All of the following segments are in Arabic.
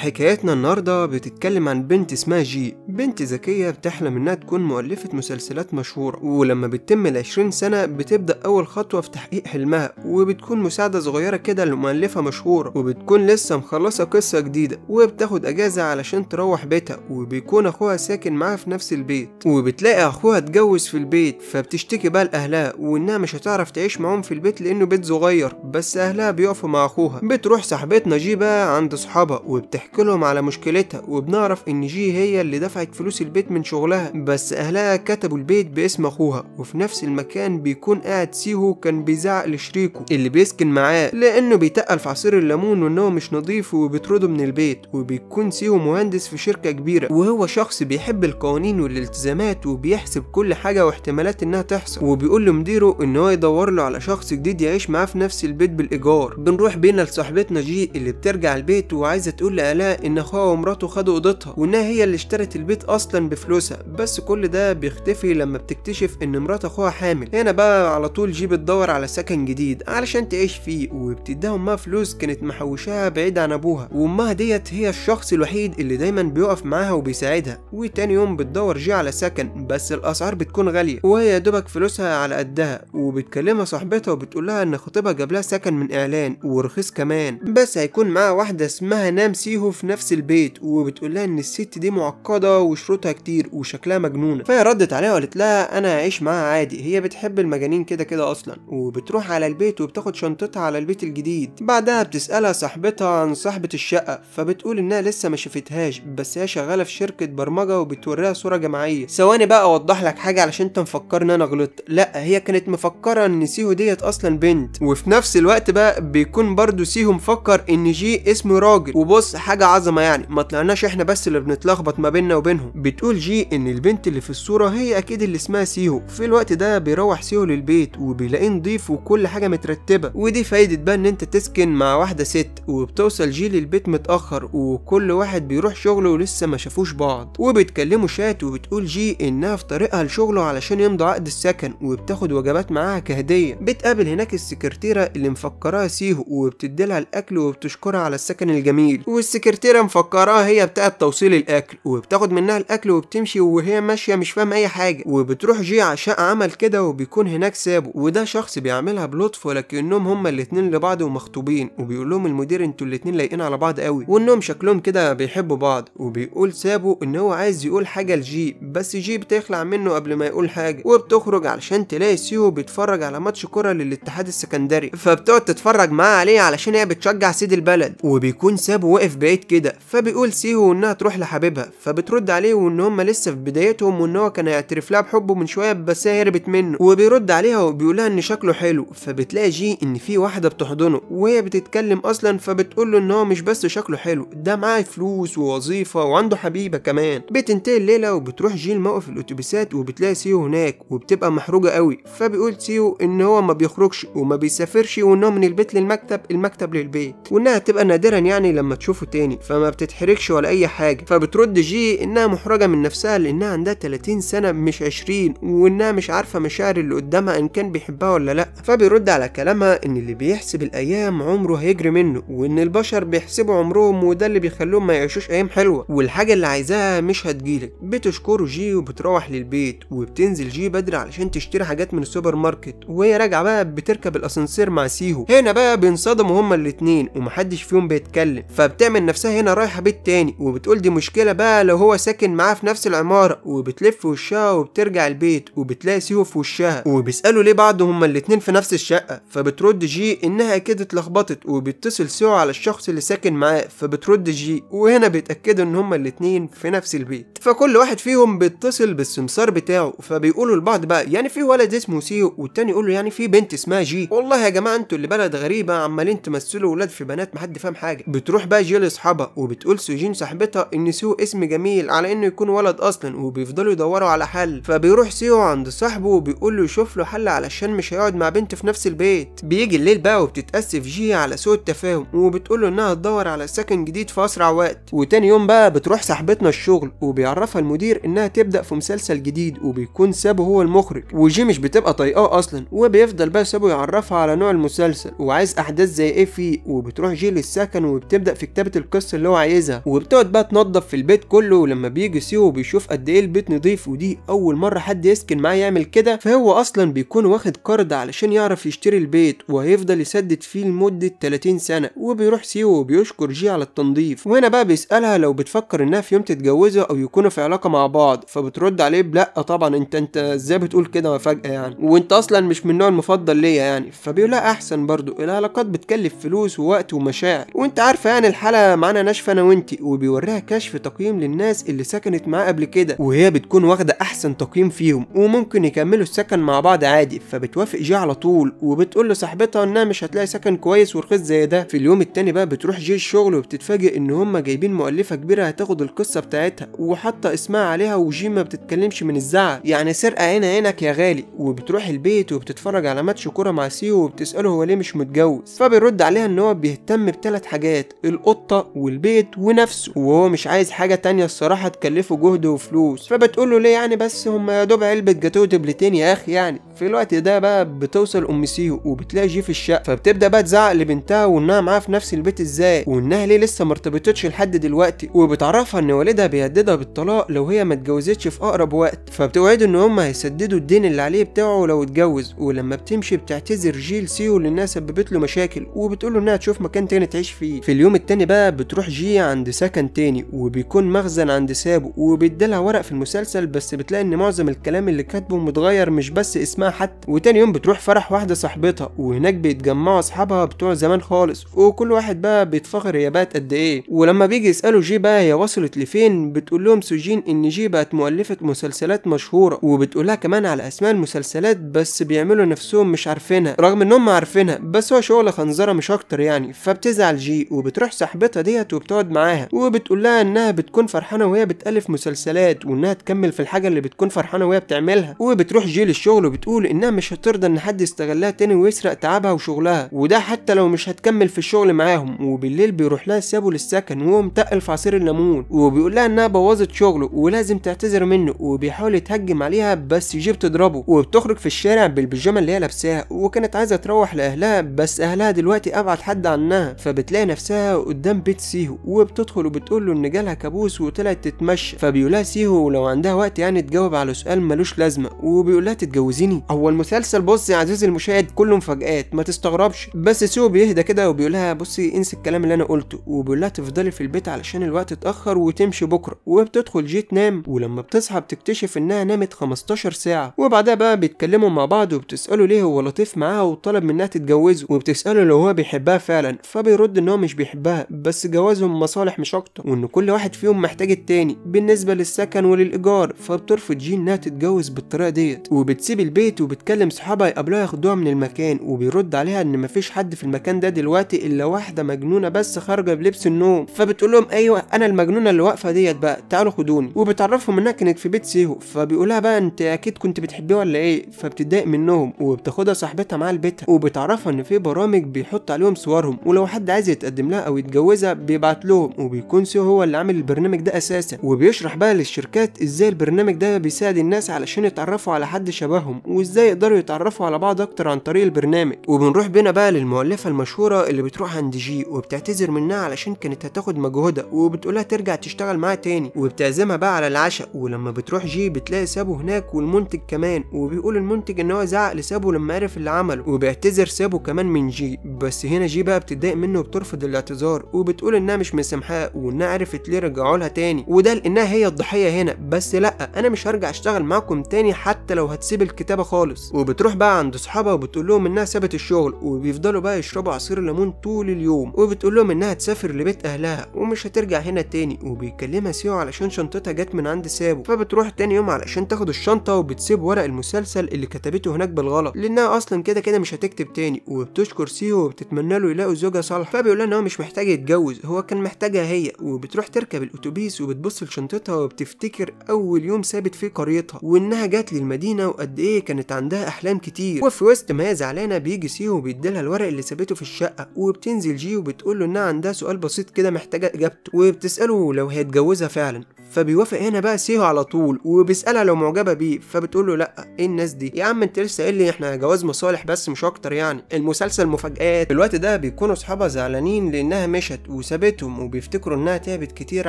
حكايتنا النهاردة بتتكلم عن بنت اسمها جي بنت ذكية بتحلم انها تكون مؤلفة مسلسلات مشهورة ولما بتتم العشرين سنة بتبدأ أول خطوة في تحقيق حلمها وبتكون مساعدة صغيرة كده لمؤلفة مشهورة وبتكون لسه مخلصة قصة جديدة وبتاخد أجازة علشان تروح بيتها وبيكون أخوها ساكن معاها في نفس البيت وبتلاقي أخوها اتجوز في البيت فبتشتكي بقى لأهلها وإنها مش هتعرف تعيش معاهم في البيت لأنه بيت صغير بس أهلها بيقفوا مع أخوها بتروح صاحبتنا جي بقى عند صحابها وبتحكي بتحكي لهم على مشكلتها وبنعرف ان جي هي اللي دفعت فلوس البيت من شغلها بس اهلها كتبوا البيت باسم اخوها وفي نفس المكان بيكون قاعد سيهو كان بيزعق لشريكه اللي بيسكن معاه لانه بيتقل في عصير الليمون وان هو مش نظيف وبيطرده من البيت وبيكون سيهو مهندس في شركة كبيرة وهو شخص بيحب القوانين والالتزامات وبيحسب كل حاجة واحتمالات انها تحصل وبيقول لمديره ان هو يدور له على شخص جديد يعيش معاه في نفس البيت بالايجار بنروح بينا لصاحبتنا جي اللي بترجع البيت وعايزة تقول لأهلها علاء ان اخوها ومراته خدوا اوضتها وانها هي اللي اشترت البيت اصلا بفلوسها بس كل ده بيختفي لما بتكتشف ان مرات اخوها حامل هنا بقى على طول جي بتدور على سكن جديد علشان تعيش فيه وبتديها امها فلوس كانت محوشاها بعيد عن ابوها وامها ديت هي الشخص الوحيد اللي دايما بيقف معاها وبيساعدها وتاني يوم بتدور جي على سكن بس الاسعار بتكون غاليه وهي دوبك فلوسها على قدها وبتكلمها صاحبتها وبتقول لها ان خطيبها جاب لها سكن من اعلان ورخيص كمان بس هيكون معاها واحده اسمها نام سيهو في نفس البيت وبتقول لها ان الست دي معقده وشروطها كتير وشكلها مجنونه فهي ردت عليها وقالت لها انا هعيش معاها عادي هي بتحب المجانين كده كده اصلا وبتروح على البيت وبتاخد شنطتها على البيت الجديد بعدها بتسالها صاحبتها عن صاحبه الشقه فبتقول انها لسه ما شافتهاش بس هي شغاله في شركه برمجه وبتوريها صوره جماعيه ثواني بقى اوضح لك حاجه علشان انت مفكر ان انا غلطت لا هي كانت مفكره ان سيهو ديت اصلا بنت وفي نفس الوقت بقى بيكون برضو سيهو مفكر ان جي اسمه راجل وبص حاجه حاجة عظمة يعني ما طلعناش احنا بس اللي بنتلخبط ما بيننا وبينهم بتقول جي ان البنت اللي في الصورة هي اكيد اللي اسمها سيهو في الوقت ده بيروح سيهو للبيت وبيلاقيه نضيف وكل حاجة مترتبة ودي فايدة بقى ان انت تسكن مع واحدة ست وبتوصل جي للبيت متأخر وكل واحد بيروح شغله ولسه ما شافوش بعض وبيتكلموا شات وبتقول جي انها في طريقها لشغله علشان يمضي عقد السكن وبتاخد وجبات معاها كهدية بتقابل هناك السكرتيرة اللي مفكراها سيهو وبتديلها الاكل وبتشكرها على السكن الجميل والسكرتيرة السكرتيرة مفكراها هي بتاعة توصيل الأكل وبتاخد منها الأكل وبتمشي وهي ماشية مش فاهمة أي حاجة وبتروح جي عشان عمل كده وبيكون هناك سابه وده شخص بيعملها بلطف ولكنهم هما الاتنين لبعض ومخطوبين وبيقول لهم المدير انتوا الاتنين لايقين على بعض قوي وانهم شكلهم كده بيحبوا بعض وبيقول سابه ان هو عايز يقول حاجة لجي بس جي بتخلع منه قبل ما يقول حاجة وبتخرج علشان تلاقي سيو بيتفرج على ماتش كرة للاتحاد السكندري فبتقعد تتفرج معاه عليه علشان هي بتشجع سيد البلد وبيكون سابه واقف بعيد بيت كده فبيقول سيهو انها تروح لحبيبها فبترد عليه وان هما لسه في بدايتهم وان هو كان هيعترف لها بحبه من شويه بس هي هربت منه وبيرد عليها وبيقولها ان شكله حلو فبتلاقي جي ان في واحده بتحضنه وهي بتتكلم اصلا فبتقول له ان هو مش بس شكله حلو ده معاه فلوس ووظيفه وعنده حبيبه كمان بتنتهي الليله وبتروح جي لموقف الاتوبيسات وبتلاقي سيو هناك وبتبقى محروجه قوي فبيقول سيو ان هو ما بيخرجش وما بيسافرش وان هو من البيت للمكتب المكتب للبيت وانها تبقى نادرا يعني لما تشوفه تاني تاني فما بتتحركش ولا اي حاجه فبترد جي انها محرجه من نفسها لانها عندها 30 سنه مش 20 وانها مش عارفه مشاعر اللي قدامها ان كان بيحبها ولا لا فبيرد على كلامها ان اللي بيحسب الايام عمره هيجري منه وان البشر بيحسبوا عمرهم وده اللي بيخليهم ما يعيشوش ايام حلوه والحاجه اللي عايزاها مش هتجيلك بتشكره جي وبتروح للبيت وبتنزل جي بدري علشان تشتري حاجات من السوبر ماركت وهي راجعه بقى بتركب الاسانسير مع سيهو هنا بقى بينصدموا هما الاثنين ومحدش فيهم بيتكلم فبتعمل نفسها هنا رايحة بيت تاني وبتقول دي مشكلة بقى لو هو ساكن معاه في نفس العمارة وبتلف وشها وبترجع البيت وبتلاقي سيو في وشها وبيسألوا ليه بعض هما الاتنين في نفس الشقة فبترد جي إنها أكيد اتلخبطت وبيتصل سيو على الشخص اللي ساكن معاه فبترد جي وهنا بيتأكدوا إن هما الاتنين في نفس البيت فكل واحد فيهم بيتصل بالسمسار بتاعه فبيقولوا لبعض بقى يعني في ولد اسمه سيو والتاني يقول له يعني في بنت اسمها جي والله يا جماعة انتوا اللي بلد غريبة عمالين تمثلوا ولاد في بنات محد فاهم حاجة بتروح بقى جي واصحابها وبتقول سوجين صاحبتها ان سيو اسم جميل على انه يكون ولد اصلا وبيفضلوا يدوروا على حل فبيروح سيو عند صاحبه وبيقول له يشوف له حل علشان مش هيقعد مع بنت في نفس البيت بيجي الليل بقى وبتتاسف جي على سوء التفاهم وبتقول له انها تدور على سكن جديد في اسرع وقت وتاني يوم بقى بتروح صاحبتنا الشغل وبيعرفها المدير انها تبدا في مسلسل جديد وبيكون سابو هو المخرج وجي مش بتبقى طايقاه اصلا وبيفضل بقى سابو يعرفها على نوع المسلسل وعايز احداث زي ايه فيه وبتروح جي للسكن وبتبدا في كتابه القصه اللي هو عايزها وبتقعد بقى تنظف في البيت كله ولما بيجي سيو بيشوف قد ايه البيت نضيف ودي اول مره حد يسكن معاه يعمل كده فهو اصلا بيكون واخد قرض علشان يعرف يشتري البيت وهيفضل يسدد فيه لمده 30 سنه وبيروح سيو وبيشكر جي على التنظيف وهنا بقى بيسالها لو بتفكر انها في يوم تتجوزه او يكونوا في علاقه مع بعض فبترد عليه بلا طبعا انت انت ازاي بتقول كده فجاه يعني وانت اصلا مش من النوع المفضل ليا يعني فبيقول لها احسن برضو العلاقات بتكلف فلوس ووقت ومشاعر وانت عارفه يعني الحاله معانا ناشفه أنا وأنتي وبيوريها كشف تقييم للناس اللي سكنت معاه قبل كده وهي بتكون واخدة أحسن تقييم فيهم وممكن يكملوا السكن مع بعض عادي فبتوافق جي على طول وبتقول لصاحبتها إنها مش هتلاقي سكن كويس ورخيص زي ده في اليوم التاني بقى بتروح جي الشغل وبتتفاجئ إن هما جايبين مؤلفة كبيرة هتاخد القصة بتاعتها وحاطة اسمها عليها وجي ما بتتكلمش من الزعل يعني سرقة عين عينك يا غالي وبتروح البيت وبتتفرج على ماتش كورة مع سيو وبتسأله هو ليه مش متجوز فبيرد عليها إن هو بيهتم بثلاث حاجات القطة والبيت ونفسه وهو مش عايز حاجة تانية الصراحة تكلفه جهد وفلوس فبتقول له ليه يعني بس هم يا دوب علبة جاتوه دبلتين يا أخي يعني في الوقت ده بقى بتوصل أم سيو وبتلاقي جي في الشقة فبتبدأ بقى تزعق لبنتها وإنها معاها في نفس البيت إزاي وإنها ليه لسه مرتبطتش لحد دلوقتي وبتعرفها إن والدها بيهددها بالطلاق لو هي ما اتجوزتش في أقرب وقت فبتوعده إن هم هيسددوا الدين اللي عليه بتاعه لو اتجوز ولما بتمشي بتعتذر جيل سيو لأنها سببت له مشاكل وبتقول له إنها تشوف مكان تاني تعيش فيه في اليوم التاني بقى بتروح جيا عند سكن تاني وبيكون مخزن عند سابو وبيديلها ورق في المسلسل بس بتلاقي ان معظم الكلام اللي كاتبه متغير مش بس اسمها حتى وتاني يوم بتروح فرح واحده صاحبتها وهناك بيتجمعوا اصحابها بتوع زمان خالص وكل واحد بقى بيتفخر هي بقت قد ايه ولما بيجي يسالوا جي بقى هي وصلت لفين بتقول لهم سوجين ان جي بقت مؤلفه مسلسلات مشهوره وبتقولها كمان على اسماء المسلسلات بس بيعملوا نفسهم مش عارفينها رغم انهم عارفينها بس هو شغل خنزره مش اكتر يعني فبتزعل جي وبتروح صاحبتها دي ديت وبتقعد معاها وبتقول لها انها بتكون فرحانه وهي بتالف مسلسلات وانها تكمل في الحاجه اللي بتكون فرحانه وهي بتعملها وبتروح جيل الشغل وبتقول انها مش هترضى ان حد يستغلها تاني ويسرق تعبها وشغلها وده حتى لو مش هتكمل في الشغل معاهم وبالليل بيروح لها سابه للسكن وهو متقل في عصير الليمون وبيقول لها انها بوظت شغله ولازم تعتذر منه وبيحاول يتهجم عليها بس جيب تضربه وبتخرج في الشارع بالبيجامه اللي هي لابساها وكانت عايزه تروح لاهلها بس اهلها دلوقتي ابعد حد عنها فبتلاقي نفسها قدام بيت سيهو وبتدخل وبتقول له ان جالها كابوس وطلعت تتمشى فبيقول لها سيهو لو عندها وقت يعني تجاوب على سؤال ملوش لازمه وبيقول لها تتجوزيني هو المسلسل بص يا عزيزي المشاهد كله مفاجآت ما تستغربش بس سيهو بيهدى كده وبيقول لها بصي انسي الكلام اللي انا قلته وبيقول لها تفضلي في البيت علشان الوقت اتاخر وتمشي بكره وبتدخل جيت تنام ولما بتصحى بتكتشف انها نامت 15 ساعه وبعدها بقى بيتكلموا مع بعض وبتساله ليه هو لطيف معاها وطلب منها تتجوزه وبتساله لو هو بيحبها فعلا فبيرد ان هو مش بيحبها بس بس جوازهم مصالح مش اكتر وان كل واحد فيهم محتاج التاني بالنسبه للسكن وللايجار فبترفض جين انها تتجوز بالطريقه ديت وبتسيب البيت وبتكلم صحابها يقابلوها ياخدوها من المكان وبيرد عليها ان مفيش حد في المكان ده دلوقتي الا واحده مجنونه بس خارجه بلبس النوم فبتقول لهم ايوه انا المجنونه اللي واقفه ديت بقى تعالوا خدوني وبتعرفهم انها كانت في بيت سيهو فبيقولها بقى انت اكيد كنت بتحبيه ولا ايه فبتضايق منهم وبتاخدها صاحبتها معاها لبيتها وبتعرفها ان في برامج بيحط عليهم صورهم ولو حد عايز يتقدم لها او يتجوزها كده بيبعت لهم وبيكون سيو هو اللي عامل البرنامج ده اساسا وبيشرح بقى للشركات ازاي البرنامج ده بيساعد الناس علشان يتعرفوا على حد شبههم وازاي يقدروا يتعرفوا على بعض اكتر عن طريق البرنامج وبنروح بينا بقى للمؤلفه المشهوره اللي بتروح عند جي وبتعتذر منها علشان كانت هتاخد مجهودها وبتقولها ترجع تشتغل معاها تاني وبتعزمها بقى على العشاء ولما بتروح جي بتلاقي سابو هناك والمنتج كمان وبيقول المنتج ان هو زعق لسابو لما عرف اللي عمله وبيعتذر سابو كمان من جي بس هنا جي بقى بتتضايق منه وبترفض الاعتذار وبت بتقول انها مش مسامحاه وانها عرفت ليه رجعوا لها تاني وده لانها هي الضحيه هنا بس لا انا مش هرجع اشتغل معاكم تاني حتى لو هتسيب الكتابه خالص وبتروح بقى عند اصحابها وبتقول لهم انها سابت الشغل وبيفضلوا بقى يشربوا عصير ليمون طول اليوم وبتقول لهم انها تسافر لبيت اهلها ومش هترجع هنا تاني وبيكلمها سيو علشان شنطتها جت من عند سابو فبتروح تاني يوم علشان تاخد الشنطه وبتسيب ورق المسلسل اللي كتبته هناك بالغلط لانها اصلا كده كده مش هتكتب تاني وبتشكر سيو وبتتمنى له يلاقوا زوجها صالحه فبيقول لها ان هو مش محتاج يتجوز متجوز هو كان محتاجها هي وبتروح تركب الاتوبيس وبتبص لشنطتها وبتفتكر اول يوم سابت فيه قريتها وانها جات للمدينه وقد ايه كانت عندها احلام كتير وفي وسط ما هي زعلانه بيجي سيو وبيديلها الورق اللي سابته في الشقه وبتنزل جي وبتقول له انها عندها سؤال بسيط كده محتاجه اجابته وبتساله لو هيتجوزها فعلا فبيوافق هنا بقى سيهو على طول وبيسالها لو معجبه بيه فبتقول له لا ايه الناس دي يا عم انت لسه قايل لي احنا جواز مصالح بس مش اكتر يعني المسلسل مفاجآت في الوقت ده بيكونوا اصحابها زعلانين لانها مشت وسابتهم وبيفتكروا انها تعبت كتير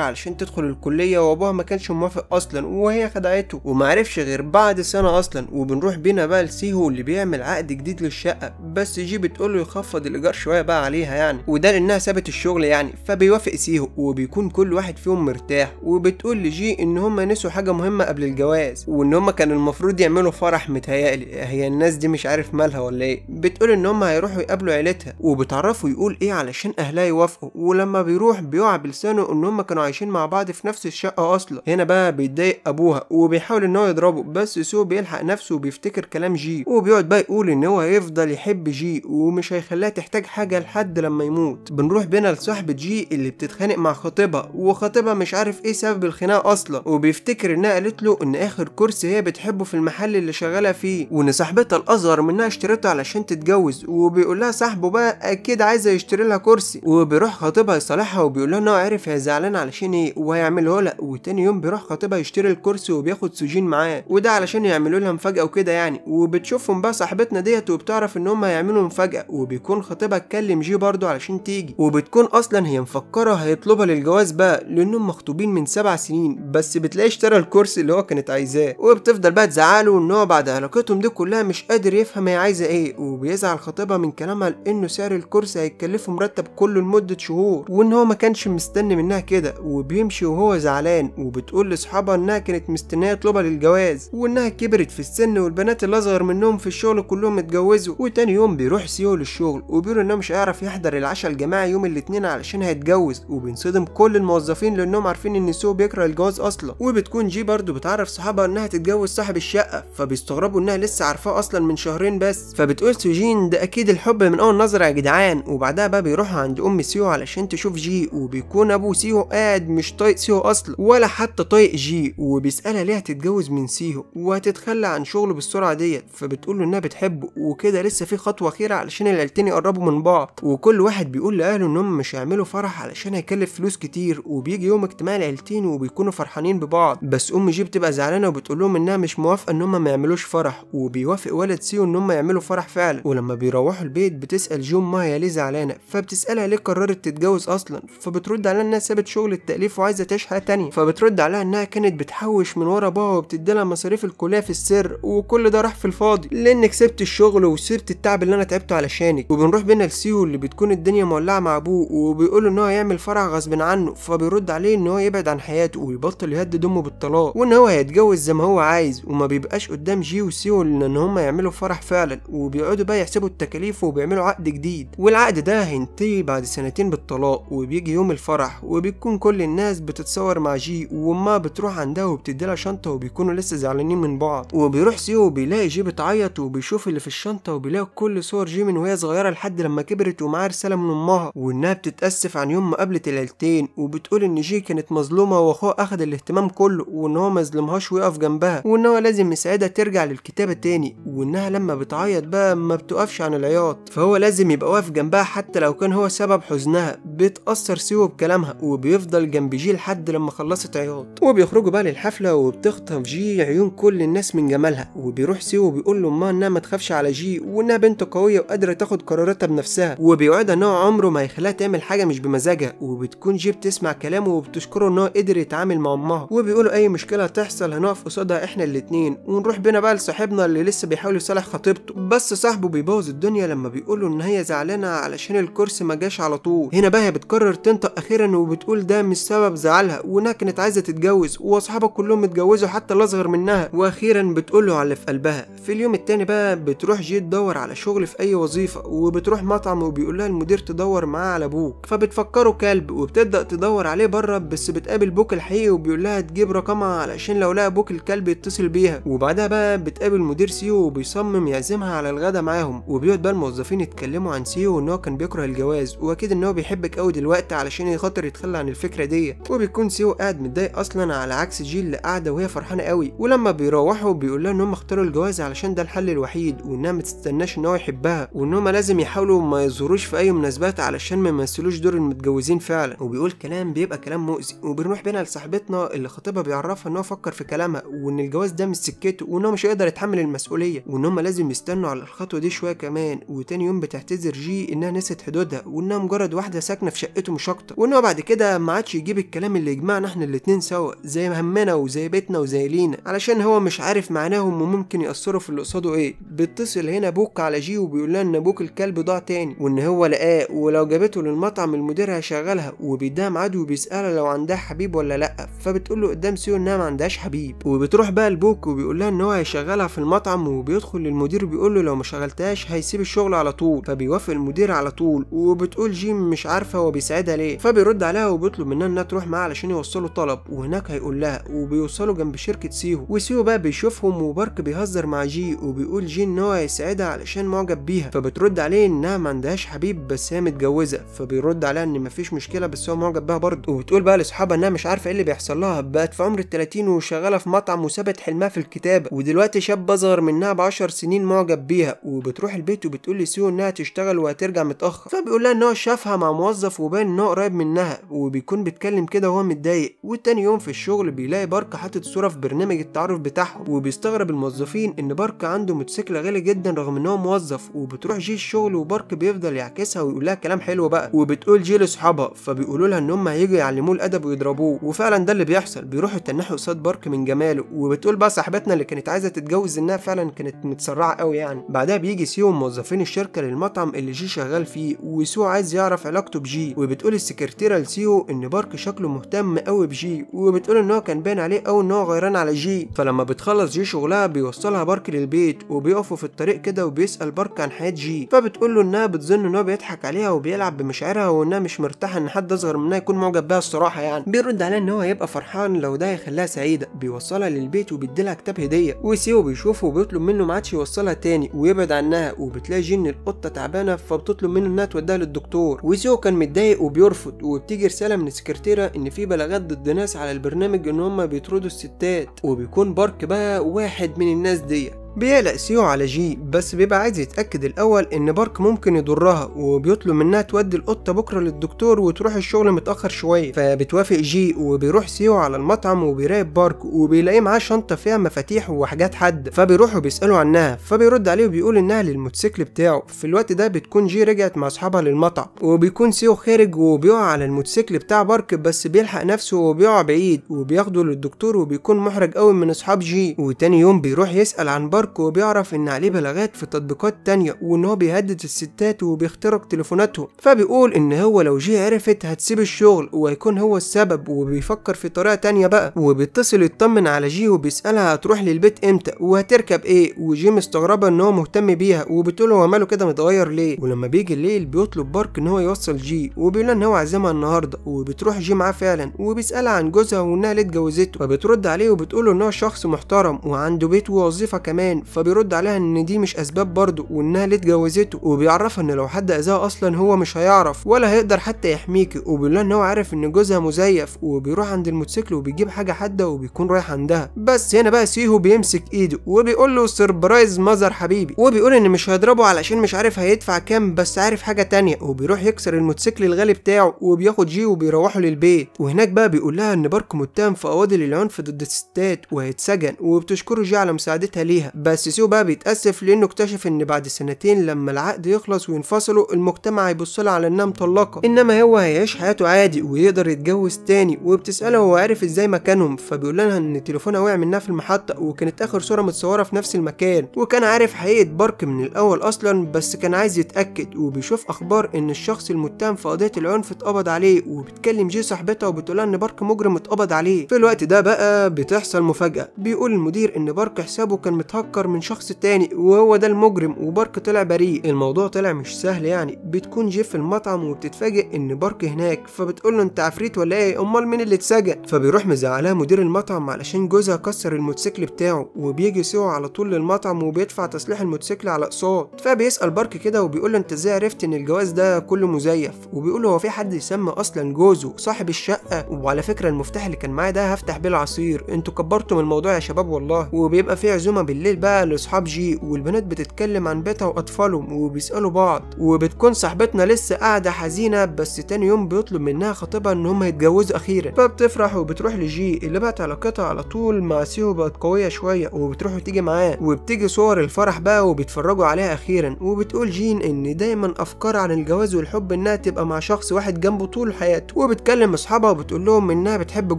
علشان تدخل الكليه وابوها ما كانش موافق اصلا وهي خدعته ومعرفش غير بعد سنه اصلا وبنروح بينا بقى لسيهو اللي بيعمل عقد جديد للشقه بس جي بتقول له يخفض الايجار شويه بقى عليها يعني وده لانها سابت الشغل يعني فبيوافق سيهو وبيكون كل واحد فيهم مرتاح وبتقول بتقول لجي ان هما نسوا حاجه مهمه قبل الجواز وان هما كان المفروض يعملوا فرح متهيألي هي الناس دي مش عارف مالها ولا ايه بتقول ان هما هيروحوا يقابلوا عيلتها وبتعرفوا يقول ايه علشان اهلها يوافقوا ولما بيروح بيقع بلسانه ان هما كانوا عايشين مع بعض في نفس الشقه اصلا هنا بقى بيتضايق ابوها وبيحاول ان هو يضربه بس سو بيلحق نفسه وبيفتكر كلام جي وبيقعد بقى يقول ان هو هيفضل يحب جي ومش هيخليها تحتاج حاجه لحد لما يموت بنروح بينا لصاحبه جي اللي بتتخانق مع خطيبها وخطيبها مش عارف ايه سبب الخ... الخناقه اصلا وبيفتكر انها قالت له ان اخر كرسي هي بتحبه في المحل اللي شغاله فيه وان صاحبتها الازهر منها اشترته علشان تتجوز وبيقول لها صاحبه بقى اكيد عايزه يشتري لها كرسي وبيروح خطيبها يصالحها وبيقول لها ان هو عرف هي زعلانه علشان ايه وهيعمله لها وتاني يوم بيروح خطيبها يشتري الكرسي وبياخد سجين معاه وده علشان يعملوا لها مفاجاه وكده يعني وبتشوفهم بقى صاحبتنا ديت وبتعرف ان هم هيعملوا مفاجاه وبيكون خطيبها اتكلم جي برضه علشان تيجي وبتكون اصلا هي مفكره هيطلبها للجواز بقى لانهم مخطوبين من سبع سنين سنين بس بتلاقيه اشترى الكرسي اللي هو كانت عايزاه وبتفضل بقى تزعله ان هو بعد علاقتهم دي كلها مش قادر يفهم هي عايزه ايه وبيزعل خطيبها من كلامها لانه سعر الكرسي هيكلفه مرتب كله لمده شهور وان هو ما كانش مستني منها كده وبيمشي وهو زعلان وبتقول لاصحابها انها كانت مستنيه يطلبها للجواز وانها كبرت في السن والبنات اللي اصغر منهم في الشغل كلهم اتجوزوا وتاني يوم بيروح سيول للشغل وبيقول انه مش هيعرف يحضر العشاء الجماعي يوم الاثنين علشان هيتجوز وبينصدم كل الموظفين لانهم عارفين ان سيو بيكره بره الجواز اصلا وبتكون جي برده بتعرف صحابها انها تتجوز صاحب الشقه فبيستغربوا انها لسه عارفاه اصلا من شهرين بس فبتقول سوجين ده اكيد الحب من اول نظره يا جدعان وبعدها بقى بيروحوا عند ام سيو علشان تشوف جي وبيكون ابو سيو قاعد مش طايق سيو اصلا ولا حتى طايق جي وبيسالها ليه هتتجوز من سيو وهتتخلى عن شغله بالسرعه ديت فبتقول له انها بتحبه وكده لسه في خطوه اخيره علشان العيلتين يقربوا من بعض وكل واحد بيقول لاهله انهم مش هيعملوا فرح علشان هيكلف فلوس كتير وبيجي يوم اجتماع العيلتين وبي بيكونوا فرحانين ببعض بس ام جي بتبقى زعلانه وبتقول لهم انها مش موافقه ان هم ما يعملوش فرح وبيوافق ولد سيو ان هم يعملوا فرح فعلا ولما بيروحوا البيت بتسال جو امها هي ليه زعلانه فبتسالها ليه قررت تتجوز اصلا فبترد عليها انها سابت شغل التاليف وعايزه تعيش حياه تانية فبترد عليها انها كانت بتحوش من ورا بابا وبتديلها مصاريف الكليه في السر وكل ده راح في الفاضي لانك سبت الشغل وسبت التعب اللي انا تعبته علشانك وبنروح بينا لسيو اللي بتكون الدنيا مولعه مع ابوه وبيقول ان هو يعمل فرح غصب عنه فبيرد عليه ان هو يبعد عن حياته حياته ويبطل يهدد امه بالطلاق وان هو هيتجوز زي ما هو عايز وما بيبقاش قدام جي وسيو ان هم يعملوا فرح فعلا وبيقعدوا بقى يحسبوا التكاليف وبيعملوا عقد جديد والعقد ده هينتهي بعد سنتين بالطلاق وبيجي يوم الفرح وبتكون كل الناس بتتصور مع جي وامها بتروح عندها وبتديلها شنطه وبيكونوا لسه زعلانين من بعض وبيروح سيو بيلاقي جي بتعيط وبيشوف اللي في الشنطه وبيلاقي كل صور جي من وهي صغيره لحد لما كبرت ومعاها رساله من امها وانها بتتاسف عن يوم مقابله العيلتين وبتقول ان جي كانت مظلومه هو اخد الاهتمام كله وان هو مظلمهاش ويقف جنبها وان هو لازم يساعدها ترجع للكتابه تاني وانها لما بتعيط بقى ما بتقفش عن العياط فهو لازم يبقى واقف جنبها حتى لو كان هو سبب حزنها بيتاثر سيو بكلامها وبيفضل جنب جي لحد لما خلصت عياط وبيخرجوا بقى للحفله وبتخطف جي عيون كل الناس من جمالها وبيروح سيو بيقول لامها انها ما تخافش على جي وانها بنت قويه وقادره تاخد قراراتها بنفسها وبيوعدها ان هو عمره ما يخليها تعمل حاجه مش بمزاجها وبتكون جي بتسمع كلامه وبتشكره ان هو قدر بتتعامل مع امها وبيقولوا اي مشكله هتحصل هنقف قصادها احنا الاتنين ونروح بينا بقى لصاحبنا اللي لسه بيحاول يصالح خطيبته بس صاحبه بيبوظ الدنيا لما بيقولوا ان هي زعلانه علشان الكرسي ما جاش على طول هنا بقى هي بتقرر تنطق اخيرا وبتقول ده مش سبب زعلها وانها كانت عايزه تتجوز واصحابها كلهم اتجوزوا حتى الاصغر منها واخيرا بتقول له على اللي في قلبها في اليوم التاني بقى بتروح جي تدور على شغل في اي وظيفه وبتروح مطعم وبيقول لها المدير تدور معاه على ابوك فبتفكره كلب وبتبدا تدور عليه بره بس بتقابل بوك الحقيقي وبيقول لها تجيب رقمها علشان لو لقى ابوك الكلب يتصل بيها وبعدها بقى بتقابل مدير سيو وبيصمم يعزمها على الغدا معاهم وبيقعد بقى الموظفين يتكلموا عن سيو وان هو كان بيكره الجواز واكيد ان هو بيحبك قوي دلوقتي علشان يخاطر يتخلى عن الفكره دي وبيكون سيو قاعد متضايق اصلا على عكس جيل اللي قاعده وهي فرحانه قوي ولما بيروحوا بيقول لها ان هم اختاروا الجواز علشان ده الحل الوحيد وانها ما تستناش ان هو يحبها وان هم لازم يحاولوا ما يظهروش في اي مناسبات علشان ما يمثلوش دور المتجوزين فعلا وبيقول كلام بيبقى كلام مؤذي وبنروح بينا صاحبتنا اللي خطيبها بيعرفها ان هو فكر في كلامها وان الجواز ده مش سكته وان هو مش هيقدر يتحمل المسؤوليه وان هم لازم يستنوا على الخطوه دي شويه كمان وتاني يوم بتعتذر جي انها نسيت حدودها وانها مجرد واحده ساكنه في شقته مش اكتر وان هو بعد كده ما عادش يجيب الكلام اللي يجمعنا احنا الاتنين سوا زي همنا وزي بيتنا وزي لينا علشان هو مش عارف معناهم وممكن ياثروا في اللي قصاده ايه بيتصل هنا بوك على جي وبيقول لها ان بوك الكلب ضاع تاني وان هو لقاه ولو جابته للمطعم المدير هيشغلها وبيديها ميعاد وبيسالها لو عندها حبيب ولا لا لا فبتقول له قدام سيو انها ما عندهاش حبيب وبتروح بقى لبوك وبيقول لها ان هو هيشغلها في المطعم وبيدخل للمدير بيقول له لو ما شغلتهاش هيسيب الشغل على طول فبيوافق المدير على طول وبتقول جيم مش عارفه هو بيساعدها ليه فبيرد عليها وبيطلب منها انها تروح معاه علشان يوصلوا طلب وهناك هيقول لها وبيوصلوا جنب شركه سيو وسيو بقى بيشوفهم وبارك بيهزر مع جي وبيقول جي ان هو هيساعدها علشان معجب بيها فبترد عليه انها ما عندهاش حبيب بس هي متجوزه فبيرد عليها ان مفيش مشكله بس هو معجب بيها برضه وبتقول بقى لاصحابها انها مش عارفه ايه اللي بيحصل لها بقت في عمر ال 30 وشغاله في مطعم وسابت حلمها في الكتابه ودلوقتي شاب اصغر منها ب 10 سنين معجب بيها وبتروح البيت وبتقول لسيو انها تشتغل وهترجع متاخر فبيقول لها ان هو شافها مع موظف وبان ان هو قريب منها وبيكون بيتكلم كده وهو متضايق وتاني يوم في الشغل بيلاقي بارك حاطط صوره في برنامج التعارف بتاعهم وبيستغرب الموظفين ان بارك عنده موتوسيكل غالي جدا رغم ان هو موظف وبتروح جي الشغل وبارك بيفضل يعكسها ويقول لها كلام حلو بقى وبتقول جي لاصحابها فبيقولوا لها ان هم هيجوا يعلموه الادب ويضربوه وف وفعلا ده اللي بيحصل بيروحوا يتنحوا قصاد بارك من جماله وبتقول بقى صاحبتنا اللي كانت عايزه تتجوز انها فعلا كانت متسرعه قوي يعني بعدها بيجي سيو موظفين الشركه للمطعم اللي جي شغال فيه وسيو عايز يعرف علاقته بجي وبتقول السكرتيره لسيو ان بارك شكله مهتم قوي بجي وبتقول ان هو كان باين عليه قوي ان هو غيران على جي فلما بتخلص جي شغلها بيوصلها بارك للبيت وبيقفوا في الطريق كده وبيسال بارك عن حياه جي فبتقول له انها بتظن ان هو بيضحك عليها وبيلعب بمشاعرها وانها مش مرتاحه ان حد اصغر منها يكون معجب بيها الصراحه يعني بيرد عليها ان هو يبقى فرحان لو ده هيخليها سعيده بيوصلها للبيت وبيديلها كتاب هديه وسيو بيشوفه وبيطلب منه ما عادش يوصلها تاني ويبعد عنها وبتلاقي جن القطه تعبانه فبتطلب منه انها توديها للدكتور وسيو كان متضايق وبيرفض وبتيجي رساله من السكرتيره ان في بلاغات ضد ناس على البرنامج ان هم بيطردوا الستات وبيكون بارك بقى واحد من الناس ديت بيقلق سيو على جي بس بيبقى عايز يتأكد الأول إن بارك ممكن يضرها وبيطلب منها تودي القطة بكرة للدكتور وتروح الشغل متأخر شوية فبتوافق جي وبيروح سيو على المطعم وبيراقب بارك وبيلاقيه معاه شنطة فيها مفاتيح وحاجات حد فبيروح بيسألوا عنها فبيرد عليه وبيقول إنها للموتوسيكل بتاعه في الوقت ده بتكون جي رجعت مع أصحابها للمطعم وبيكون سيو خارج وبيقع على الموتوسيكل بتاع بارك بس بيلحق نفسه وبيقع بعيد وبياخده للدكتور وبيكون محرج قوي من أصحاب جي وتاني يوم بيروح يسأل عن بارك ماركو بيعرف ان عليه بلاغات في تطبيقات تانية وان هو بيهدد الستات وبيخترق تليفوناتهم فبيقول ان هو لو جه عرفت هتسيب الشغل وهيكون هو السبب وبيفكر في طريقة تانية بقى وبيتصل يطمن على جي وبيسألها هتروح للبيت امتى وهتركب ايه وجي مستغربة ان هو مهتم بيها وبتقول هو ماله كده متغير ليه ولما بيجي الليل بيطلب بارك ان هو يوصل جي وبيقول ان هو عازمها النهارده وبتروح جي معاه فعلا وبيسألها عن جوزها وانها ليه اتجوزته فبترد عليه وبتقول ان هو شخص محترم وعنده بيت ووظيفة كمان كمان فبيرد عليها ان دي مش اسباب برضه وانها ليه اتجوزته وبيعرفها ان لو حد اذاها اصلا هو مش هيعرف ولا هيقدر حتى يحميكي وبيقول ان هو عارف ان جوزها مزيف وبيروح عند الموتوسيكل وبيجيب حاجه حاده وبيكون رايح عندها بس هنا بقى سيهو بيمسك ايده وبيقول له سربرايز مزر حبيبي وبيقول ان مش هيضربه علشان مش عارف هيدفع كام بس عارف حاجه تانية وبيروح يكسر الموتوسيكل الغالي بتاعه وبياخد جي وبيروحوا للبيت وهناك بقى بيقول لها ان بارك متهم في اوادل العنف ضد الستات وهيتسجن وبتشكره جي على مساعدتها ليها بس بقى بيتأسف لأنه اكتشف إن بعد سنتين لما العقد يخلص وينفصلوا المجتمع هيبص على إنها مطلقة إنما هو هيعيش حياته عادي ويقدر يتجوز تاني وبتسأله هو عارف إزاي مكانهم فبيقول لها إن تليفونها وقع منها في المحطة وكانت آخر صورة متصورة في نفس المكان وكان عارف حقيقة بارك من الأول أصلا بس كان عايز يتأكد وبيشوف أخبار إن الشخص المتهم في قضية العنف اتقبض عليه وبتكلم جي صاحبتها وبتقولها إن بارك مجرم اتقبض عليه في الوقت ده بقى بتحصل مفاجأة بيقول المدير إن بارك حسابه كان متهكر بيفكر من شخص تاني وهو ده المجرم وبارك طلع بريء الموضوع طلع مش سهل يعني بتكون جيف في المطعم وبتتفاجئ ان بارك هناك فبتقول له انت عفريت ولا ايه امال مين اللي اتسجن فبيروح مزعلها مدير المطعم علشان جوزها كسر الموتوسيكل بتاعه وبيجي سوا على طول للمطعم وبيدفع تصليح الموتوسيكل على اقساط فبيسال بارك كده وبيقول له انت ازاي عرفت ان الجواز ده كله مزيف وبيقول له هو في حد يسمى اصلا جوزه صاحب الشقه وعلى فكره المفتاح اللي كان معايا ده هفتح بيه العصير انتوا كبرتوا من الموضوع يا شباب والله وبيبقى في عزومه بالليل بقى لاصحاب جي والبنات بتتكلم عن بيتها واطفالهم وبيسالوا بعض وبتكون صاحبتنا لسه قاعده حزينه بس تاني يوم بيطلب منها خطيبها ان هم يتجوزوا اخيرا فبتفرح وبتروح لجي اللي بقت علاقتها على طول مع سيو بقت قويه شويه وبتروح وتيجي معاه وبتيجي صور الفرح بقى وبيتفرجوا عليها اخيرا وبتقول جين ان دايما افكار عن الجواز والحب انها تبقى مع شخص واحد جنبه طول حياته وبتكلم اصحابها وبتقول لهم انها بتحب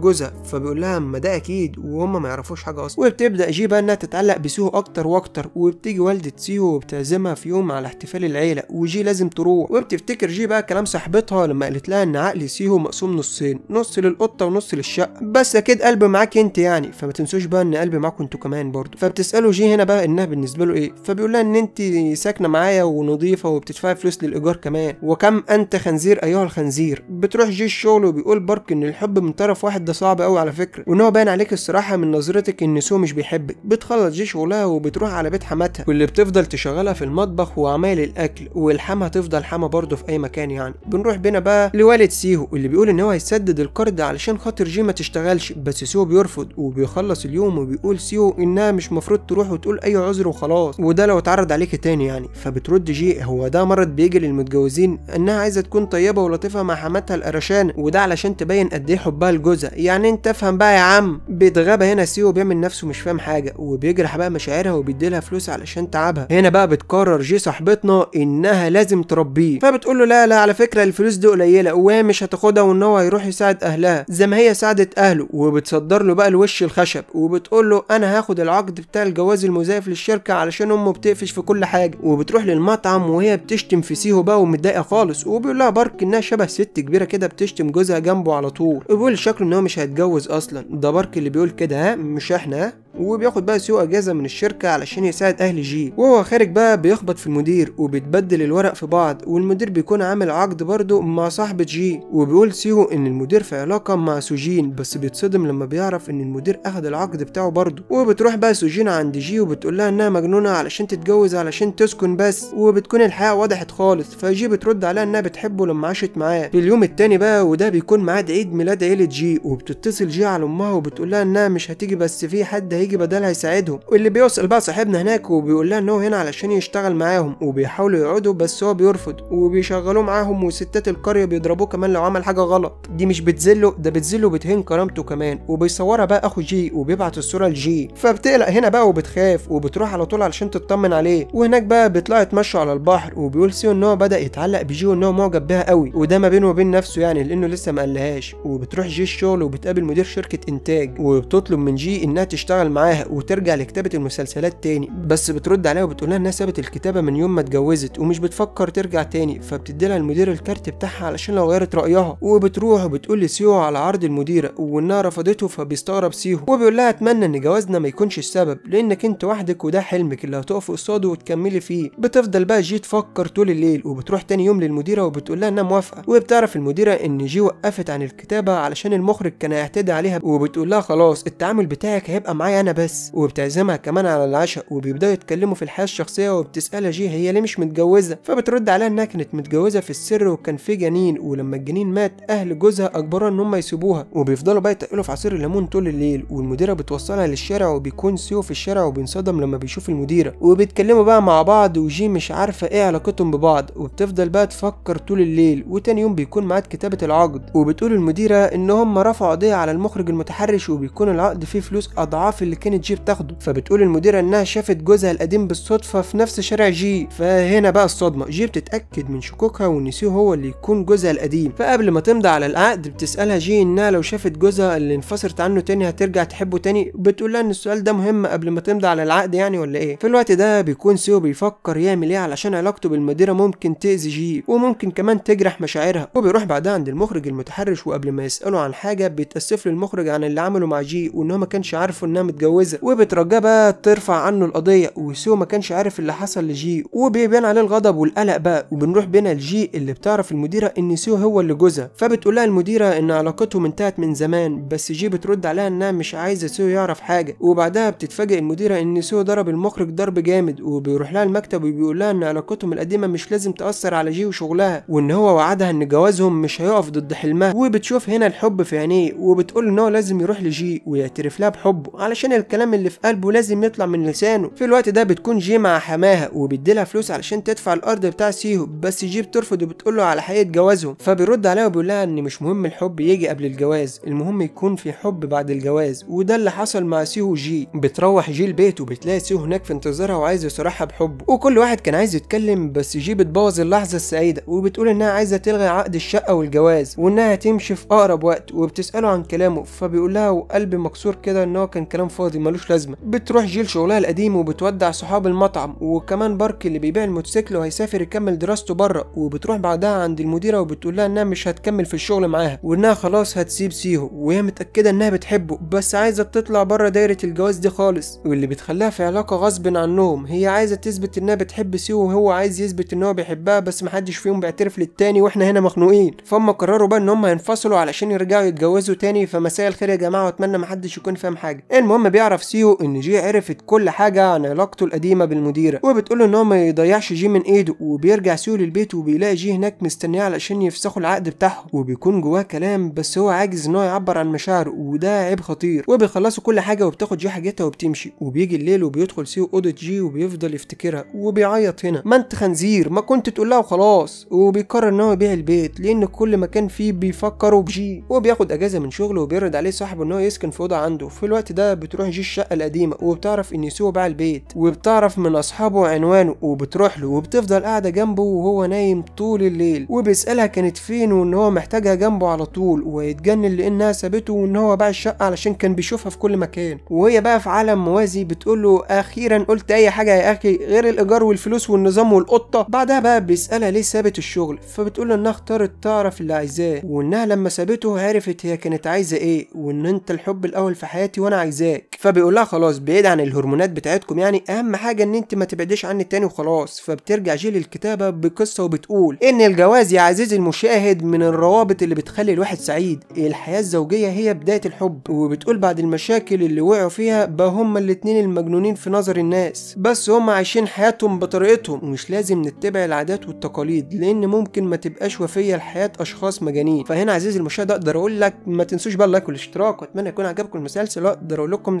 جوزها فبيقول لها ما ده اكيد وهم ما يعرفوش حاجه اصلا وبتبدا جي بقى انها تتعلق بسوء اكتر واكتر وبتيجي والدة سيو وبتعزمها في يوم على احتفال العيلة وجي لازم تروح وبتفتكر جي بقى كلام صاحبتها لما قالت لها ان عقل سيو مقسوم نصين نص للقطة ونص للشقة بس اكيد قلب معاك انت يعني فما تنسوش بقى ان قلب معاكم انتوا كمان برضه فبتساله جي هنا بقى انها بالنسبة له ايه فبيقول لها ان انت ساكنة معايا ونظيفة وبتدفعي فلوس للايجار كمان وكم انت خنزير ايها الخنزير بتروح جي الشغل وبيقول بارك ان الحب من طرف واحد ده صعب قوي على فكرة وان هو باين عليك الصراحة من نظرتك ان سو مش بيحبك بتخلص جي شغلها شغلها وبتروح على بيت حماتها واللي بتفضل تشغلها في المطبخ وعمايل الاكل والحما تفضل حما برضه في اي مكان يعني بنروح بينا بقى لوالد سيهو اللي بيقول ان هو هيسدد القرض علشان خاطر جي ما تشتغلش بس سيهو بيرفض وبيخلص اليوم وبيقول سيهو انها مش مفروض تروح وتقول اي عذر وخلاص وده لو اتعرض عليك تاني يعني فبترد جي هو ده مرض بيجي للمتجوزين انها عايزه تكون طيبه ولطيفه مع حماتها القرشانه وده علشان تبين قد ايه حبها لجوزها يعني انت افهم بقى يا عم بيتغابى هنا سيو بيعمل نفسه مش فاهم حاجه وبيجرح بقى مشاعرها وبيديلها فلوس علشان تعبها هنا بقى بتقرر جي صاحبتنا انها لازم تربيه فبتقول له لا لا على فكره الفلوس دي قليله وهي مش هتاخدها وان هو هيروح يساعد اهلها زي ما هي ساعدت اهله وبتصدر له بقى الوش الخشب وبتقول له انا هاخد العقد بتاع الجواز المزيف للشركه علشان امه بتقفش في كل حاجه وبتروح للمطعم وهي بتشتم في سيهو بقى ومتضايقه خالص وبيقول لها بارك انها شبه ست كبيره كده بتشتم جوزها جنبه على طول وبيقول شكله ان هو مش هيتجوز اصلا ده بارك اللي بيقول كده ها مش احنا ها وبياخد بقى سيو اجازه من الشركه علشان يساعد اهل جي وهو خارج بقى بيخبط في المدير وبتبدل الورق في بعض والمدير بيكون عامل عقد برضه مع صاحبه جي وبيقول سيو ان المدير في علاقه مع سوجين بس بيتصدم لما بيعرف ان المدير اخد العقد بتاعه برضه وبتروح بقى سوجين عند جي وبتقول لها انها مجنونه علشان تتجوز علشان تسكن بس وبتكون الحقيقه وضحت خالص فجي بترد عليها انها بتحبه لما عاشت معاه في اليوم التاني بقى وده بيكون ميعاد عيد ميلاد عيله جي وبتتصل جي على امها وبتقول لها انها مش هتيجي بس في حد هي هيجي بدالها يساعدهم واللي بيوصل بقى صاحبنا هناك وبيقول لها ان هو هنا علشان يشتغل معاهم وبيحاولوا يقعدوا بس هو بيرفض وبيشغلوه معاهم وستات القريه بيضربوه كمان لو عمل حاجه غلط دي مش بتذله ده بتذله وبتهين كرامته كمان وبيصورها بقى اخو جي وبيبعت الصوره لجي فبتقلق هنا بقى وبتخاف وبتروح على طول علشان تطمن عليه وهناك بقى بيطلعوا يتمشوا على البحر وبيقول سيو ان هو بدا يتعلق بجي وان هو معجب بيها قوي وده ما بينه وبين نفسه يعني لانه لسه ما قالهاش وبتروح جي الشغل وبتقابل مدير شركه انتاج وبتطلب من جي انها تشتغل معاها وترجع لكتابة المسلسلات تاني بس بترد عليها وبتقولها انها سابت الكتابة من يوم ما اتجوزت ومش بتفكر ترجع تاني فبتديلها المدير الكارت بتاعها علشان لو غيرت رأيها وبتروح وبتقول لسيو على عرض المديرة وانها رفضته فبيستغرب سيو وبيقول لها اتمنى ان جوازنا ما يكونش السبب لانك انت وحدك وده حلمك اللي هتقف قصاده وتكملي فيه بتفضل بقى جي تفكر طول الليل وبتروح تاني يوم للمديرة وبتقول لها انها موافقة وبتعرف المديرة ان جي وقفت عن الكتابة علشان المخرج كان هيعتدي عليها وبتقول لها خلاص التعامل بتاعك هيبقى معايا انا بس وبتعزمها كمان على العشاء وبيبداوا يتكلموا في الحياه الشخصيه وبتسالها جي هي ليه مش متجوزه فبترد عليها انها كانت متجوزه في السر وكان في جنين ولما الجنين مات اهل جوزها اجبروها ان هم يسيبوها وبيفضلوا بقى يتقلوا في عصير الليمون طول الليل والمديره بتوصلها للشارع وبيكون سيو في الشارع وبينصدم لما بيشوف المديره وبيتكلموا بقى مع بعض وجي مش عارفه ايه علاقتهم ببعض وبتفضل بقى تفكر طول الليل وتاني يوم بيكون معاد كتابه العقد وبتقول المديره ان هم رفعوا قضيه على المخرج المتحرش وبيكون العقد فيه فلوس اضعاف اللي اللي كانت جي بتاخده فبتقول المديرة انها شافت جوزها القديم بالصدفة في نفس شارع جي فهنا بقى الصدمة جي بتتأكد من شكوكها وان سيو هو اللي يكون جوزها القديم فقبل ما تمضي على العقد بتسألها جي انها لو شافت جوزها اللي انفصلت عنه تاني هترجع تحبه تاني بتقول لها ان السؤال ده مهم قبل ما تمضي على العقد يعني ولا ايه في الوقت ده بيكون سيو بيفكر يعمل ايه علشان علاقته بالمديرة ممكن تأذي جي وممكن كمان تجرح مشاعرها وبيروح بعدها عند المخرج المتحرش وقبل ما يسأله عن حاجة بيتأسف له المخرج عن اللي عمله مع جي وان هو ما كانش عارفه انها متجوزه وبترجاه ترفع عنه القضيه وسو ما كانش عارف اللي حصل لجي وبيبان عليه الغضب والقلق بقى وبنروح بينا لجي اللي بتعرف المديره ان سو هو اللي جوزها فبتقول لها المديره ان علاقتهم انتهت من زمان بس جي بترد عليها انها مش عايزه سو يعرف حاجه وبعدها بتتفاجئ المديره ان سو ضرب المخرج ضرب جامد وبيروح لها المكتب وبيقول لها ان علاقتهم القديمه مش لازم تاثر على جي وشغلها وان هو وعدها ان جوازهم مش هيقف ضد حلمها وبتشوف هنا الحب في عينيه وبتقول ان هو لازم يروح لجي ويعترف لها بحبه علشان علشان الكلام اللي في قلبه لازم يطلع من لسانه في الوقت ده بتكون جي مع حماها وبيديلها فلوس علشان تدفع الارض بتاع سيهو بس جي بترفض وبتقول له على حقيقه جوازهم فبيرد عليها وبيقول لها ان مش مهم الحب يجي قبل الجواز المهم يكون في حب بعد الجواز وده اللي حصل مع سيهو وجي بتروح جي البيت وبتلاقي سيهو هناك في انتظارها وعايز يصارحها بحبه وكل واحد كان عايز يتكلم بس جي بتبوظ اللحظه السعيده وبتقول انها عايزه تلغي عقد الشقه والجواز وانها هتمشي في اقرب وقت وبتساله عن كلامه فبيقول لها وقلبي مكسور كده ان هو كان كلام فاضي ملوش لازمه بتروح جيل شغلها القديم وبتودع صحاب المطعم وكمان بارك اللي بيبيع الموتوسيكل وهيسافر يكمل دراسته بره وبتروح بعدها عند المديره وبتقول لها انها مش هتكمل في الشغل معاها وانها خلاص هتسيب سيهو وهي متاكده انها بتحبه بس عايزه تطلع بره دايره الجواز دي خالص واللي بتخليها في علاقه غصب عنهم هي عايزه تثبت انها بتحب سيهو وهو عايز يثبت ان هو بيحبها بس محدش فيهم بيعترف للتاني واحنا هنا مخنوقين فهم قرروا بقى ان هم ينفصلوا علشان يرجعوا يتجوزوا تاني فمساء الخير يا جماعه واتمنى محدش يكون فاهم حاجه المهم ما بيعرف سيو ان جي عرفت كل حاجه عن علاقته القديمه بالمديره وبتقول له ان هو ما يضيعش جي من ايده وبيرجع سيو للبيت وبيلاقي جي هناك مستنيه علشان يفسخوا العقد بتاعهم وبيكون جواه كلام بس هو عاجز ان هو يعبر عن مشاعره وده عيب خطير وبيخلصوا كل حاجه وبتاخد جي حاجتها وبتمشي وبيجي الليل وبيدخل سيو اوضه جي وبيفضل يفتكرها وبيعيط هنا ما انت خنزير ما كنت تقول لها وخلاص وبيقرر ان هو يبيع البيت لان كل ما كان فيه بيفكروا بجي وبياخد اجازه من شغله وبيرد عليه صاحبه ان هو يسكن في اوضه عنده في الوقت ده بت بتروح جي الشقة القديمة وبتعرف ان سيو باع البيت وبتعرف من اصحابه عنوانه وبتروح له وبتفضل قاعدة جنبه وهو نايم طول الليل وبيسألها كانت فين وان هو محتاجها جنبه على طول ويتجنن لانها سابته وان هو باع الشقة علشان كان بيشوفها في كل مكان وهي بقى في عالم موازي بتقول له اخيرا قلت اي حاجة يا اخي غير الايجار والفلوس والنظام والقطة بعدها بقى بيسألها ليه سابت الشغل فبتقول له انها اختارت تعرف اللي عايزاه وانها لما سابته عرفت هي كانت عايزة ايه وان انت الحب الاول في حياتي وانا عايزاك جسمك فبيقول لها خلاص بعيد عن الهرمونات بتاعتكم يعني اهم حاجه ان انت ما تبعديش عني تاني وخلاص فبترجع جيل الكتابه بقصه وبتقول ان الجواز يا عزيزي المشاهد من الروابط اللي بتخلي الواحد سعيد الحياه الزوجيه هي بدايه الحب وبتقول بعد المشاكل اللي وقعوا فيها بقى هما الاثنين المجنونين في نظر الناس بس هما عايشين حياتهم بطريقتهم ومش لازم نتبع العادات والتقاليد لان ممكن ما تبقاش وفيه لحياه اشخاص مجانين فهنا عزيزي المشاهد اقدر اقول لك ما تنسوش بقى اللايك والاشتراك واتمنى يكون عجبكم المسلسل اقدر اقول لكم لكم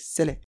سلام